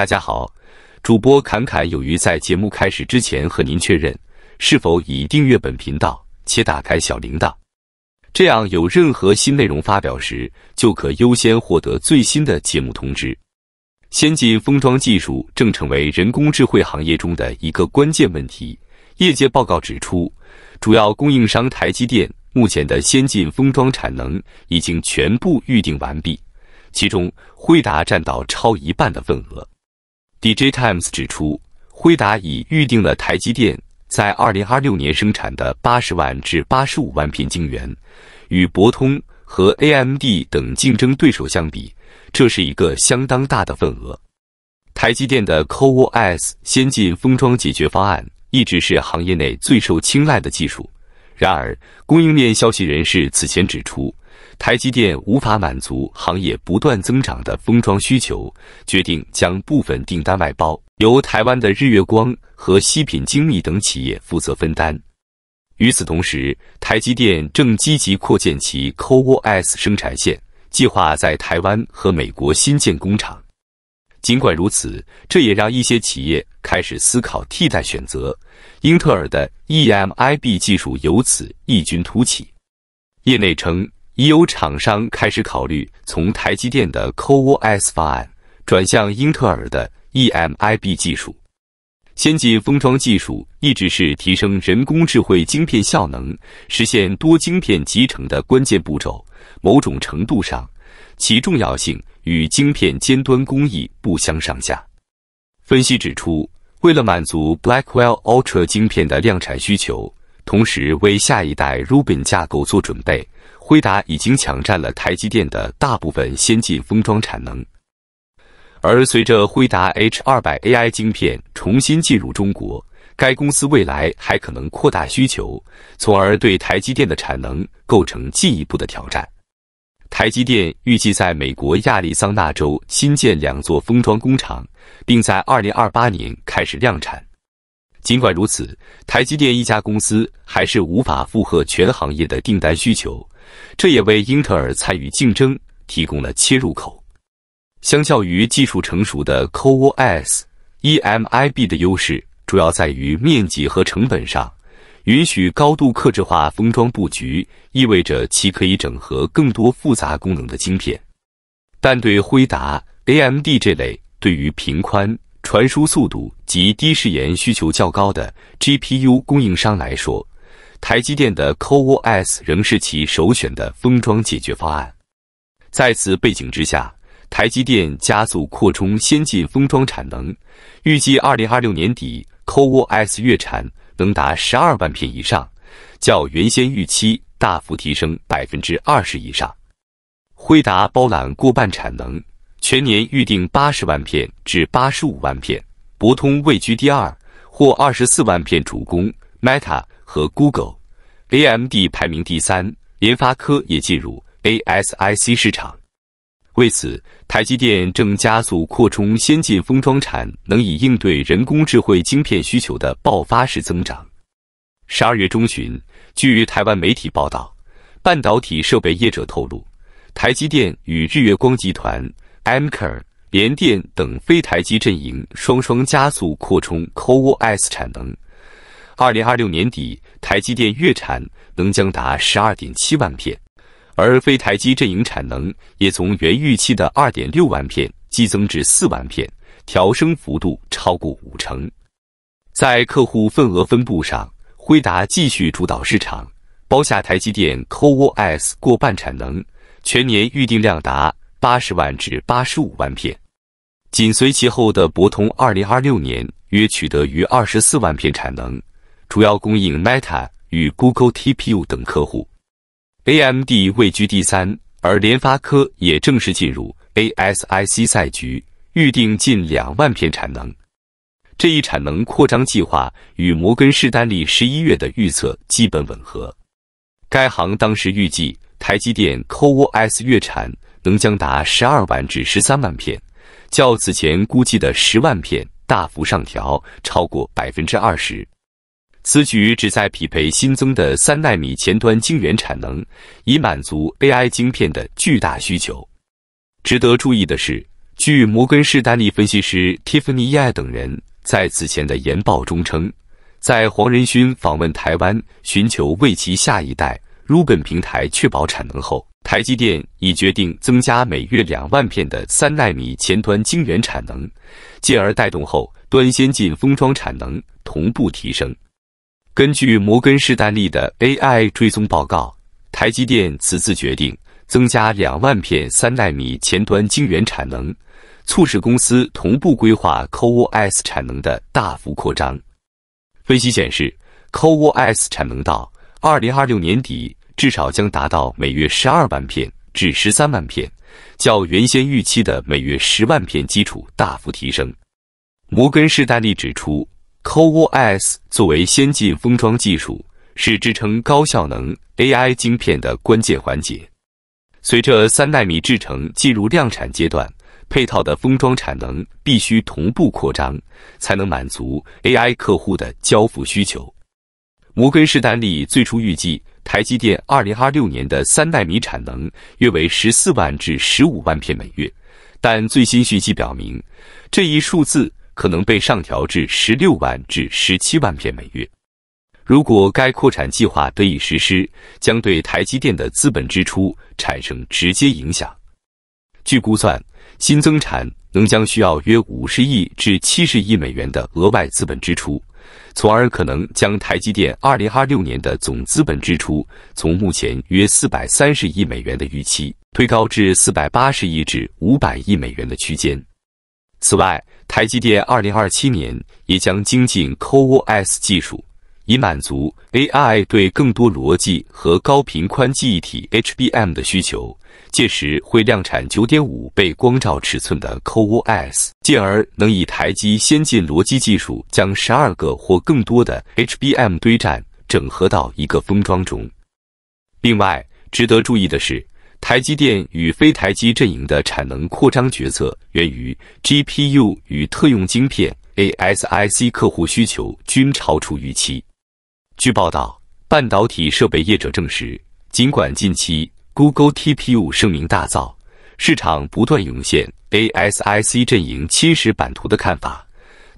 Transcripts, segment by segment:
大家好，主播侃侃有余在节目开始之前和您确认，是否已订阅本频道且打开小铃铛？这样有任何新内容发表时，就可优先获得最新的节目通知。先进封装技术正成为人工智能行业中的一个关键问题。业界报告指出，主要供应商台积电目前的先进封装产能已经全部预定完毕，其中辉达占到超一半的份额。D J Times 指出，辉达已预定了台积电在2026年生产的80万至85万片晶圆。与博通和 A M D 等竞争对手相比，这是一个相当大的份额。台积电的 CoWoS 先进封装解决方案一直是行业内最受青睐的技术。然而，供应链消息人士此前指出。台积电无法满足行业不断增长的封装需求，决定将部分订单外包，由台湾的日月光和西品精密等企业负责分担。与此同时，台积电正积极扩建其 CoWoS 生产线，计划在台湾和美国新建工厂。尽管如此，这也让一些企业开始思考替代选择，英特尔的 EMIB 技术由此异军突起。业内称。已有厂商开始考虑从台积电的 CoWoS 方案转向英特尔的 EMIB 技术。先进封装技术一直是提升人工智慧晶片效能、实现多晶片集成的关键步骤，某种程度上，其重要性与晶片尖端工艺不相上下。分析指出，为了满足 Blackwell Ultra 晶片的量产需求，同时为下一代 Rubin 架构做准备。辉达已经抢占了台积电的大部分先进封装产能，而随着辉达 H 二百 AI 晶片重新进入中国，该公司未来还可能扩大需求，从而对台积电的产能构成进一步的挑战。台积电预计在美国亚利桑那州新建两座封装工厂，并在二零二八年开始量产。尽管如此，台积电一家公司还是无法负荷全行业的订单需求。这也为英特尔参与竞争提供了切入口。相较于技术成熟的 c o o s e m i b 的优势主要在于面积和成本上，允许高度克制化封装布局，意味着其可以整合更多复杂功能的晶片。但对辉达、AMD 这类对于频宽、传输速度及低时延需求较高的 GPU 供应商来说，台积电的 CoWoS 仍是其首选的封装解决方案。在此背景之下，台积电加速扩充先进封装产能，预计二零二六年底 CoWoS 月产能达十二万片以上，较原先预期大幅提升百分之二十以上。辉达包揽过半产能，全年预定八十万片至八十五万片；博通位居第二，获二十四万片主攻。Meta 和 Google，AMD 排名第三，联发科也进入 ASIC 市场。为此，台积电正加速扩充先进封装产能，以应对人工智慧晶片需求的爆发式增长。十二月中旬，据台湾媒体报道，半导体设备业者透露，台积电与日月光集团、MKE、联电等非台积阵营双双加速扩充 CoWoS 产能。二零二六年底，台积电月产能将达十二点七万片，而非台积阵营产能也从原预期的二点六万片激增至四万片，调升幅度超过五成。在客户份额分布上，辉达继续主导市场，包下台积电 CoWoS 过半产能，全年预定量达八十万至八十五万片。紧随其后的博通，二零二六年约取得逾二十四万片产能。主要供应 Meta 与 Google TPU 等客户，AMD 位居第三，而联发科也正式进入 ASIC 赛局，预定近两万片产能。这一产能扩张计划与摩根士丹利十一月的预测基本吻合。该行当时预计台积电 CoWoS 月产能将达十二万至十三万片，较此前估计的十万片大幅上调，超过百分之二十。此举旨在匹配新增的三纳米前端晶圆产能，以满足 AI 晶片的巨大需求。值得注意的是，据摩根士丹利分析师 Tiffany 艾等人在此前的研报中称，在黄仁勋访问台湾，寻求为其下一代 RUBIN 平台确保产能后，台积电已决定增加每月两万片的三纳米前端晶圆产能，进而带动后端先进封装产能同步提升。根据摩根士丹利的 AI 追踪报告，台积电此次决定增加两万片三纳米前端晶圆产能，促使公司同步规划 CoWoS 产能的大幅扩张。分析显示，CoWoS 产能到二零二六年底至少将达到每月十二万片至十三万片，较原先预期的每月十万片基础大幅提升。摩根士丹利指出。CoWoS 作为先进封装技术，是支撑高效能 AI 晶片的关键环节。随着三纳米制程进入量产阶段，配套的封装产能必须同步扩张，才能满足 AI 客户的交付需求。摩根士丹利最初预计，台积电2026年的三纳米产能约为14万至15万片每月，但最新讯息表明，这一数字。可能被上调至十六万至十七万片每月。如果该扩产计划得以实施，将对台积电的资本支出产生直接影响。据估算，新增产能将需要约五十亿至七十亿美元的额外资本支出，从而可能将台积电二零二六年的总资本支出从目前约四百三十亿美元的预期推高至四百八十亿至五百亿美元的区间。此外，台积电二零二七年也将精进 CoWoS 技术，以满足 AI 对更多逻辑和高频宽记忆体 HBM 的需求。届时会量产九点五倍光照尺寸的 CoWoS，进而能以台积先进逻辑技术将十二个或更多的 HBM 堆栈整合到一个封装中。另外，值得注意的是。台积电与非台积阵营的产能扩张决策源于 GPU 与特用晶片 ASIC 客户需求均超出预期。据报道，半导体设备业者证实，尽管近期 Google TPU 声名大噪，市场不断涌现 ASIC 阵营侵蚀版图的看法，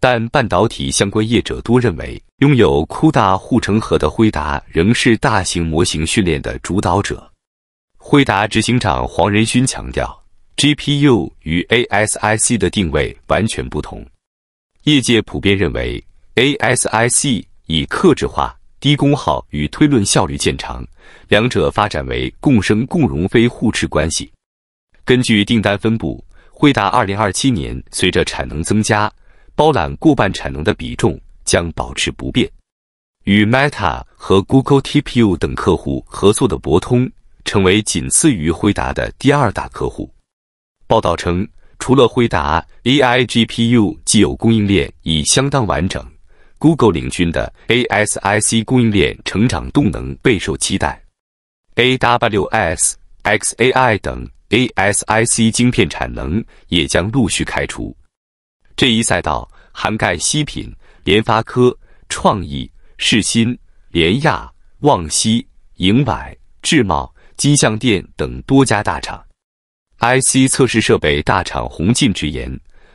但半导体相关业者多认为，拥有 c d 大护城河的辉达仍是大型模型训练的主导者。惠达执行长黄仁勋强调，GPU 与 ASIC 的定位完全不同。业界普遍认为，ASIC 以克制化、低功耗与推论效率见长，两者发展为共生共荣非互斥关系。根据订单分布，惠达2027年随着产能增加，包揽过半产能的比重将保持不变。与 Meta 和 Google TPU 等客户合作的博通。成为仅次于辉达的第二大客户。报道称，除了辉达，AI GPU 既有供应链已相当完整，Google 领军的 ASIC 供应链成长动能备受期待。AWS、xAI 等 ASIC 晶片产能也将陆续开出。这一赛道涵盖西品、联发科、创意、世新、联亚、旺西、盈百、智茂。金像店等多家大厂，IC 测试设备大厂宏进直言，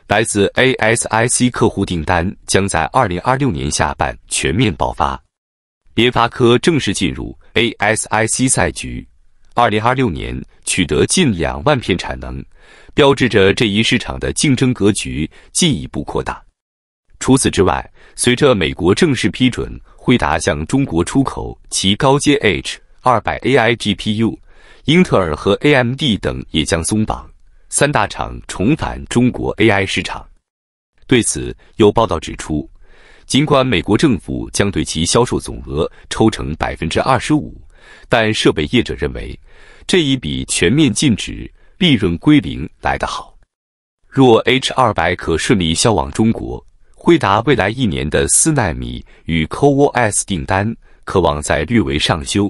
来自 ASIC 客户订单将在二零二六年下半全面爆发。联发科正式进入 ASIC 赛局，二零二六年取得近两万片产能，标志着这一市场的竞争格局进一步扩大。除此之外，随着美国正式批准辉达向中国出口其高阶 H。二百 A I G P U，英特尔和 A M D 等也将松绑，三大厂重返中国 A I 市场。对此，有报道指出，尽管美国政府将对其销售总额抽成百分之二十五，但设备业者认为，这一笔全面禁止、利润归零来得好。若 H 二百可顺利销往中国，惠达未来一年的斯纳米与 CoWoS 订单可望在略微上修。